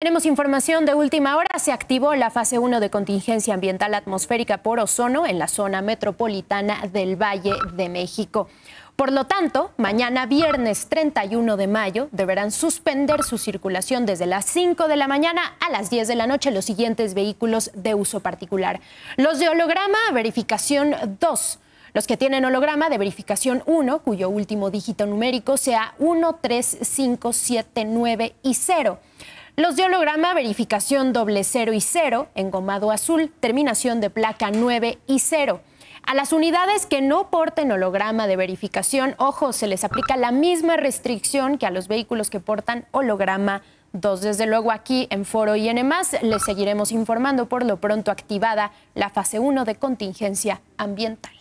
Tenemos información de última hora. Se activó la fase 1 de contingencia ambiental atmosférica por ozono en la zona metropolitana del Valle de México. Por lo tanto, mañana viernes 31 de mayo deberán suspender su circulación desde las 5 de la mañana a las 10 de la noche los siguientes vehículos de uso particular. Los de holograma, verificación 2. Los que tienen holograma de verificación 1, cuyo último dígito numérico sea 1, 3, 5, 7, 9 y 0. Los de holograma, verificación doble cero y 0, engomado azul, terminación de placa 9 y 0. A las unidades que no porten holograma de verificación, ojo, se les aplica la misma restricción que a los vehículos que portan holograma 2. Desde luego aquí en Foro y en más les seguiremos informando por lo pronto activada la fase 1 de contingencia ambiental.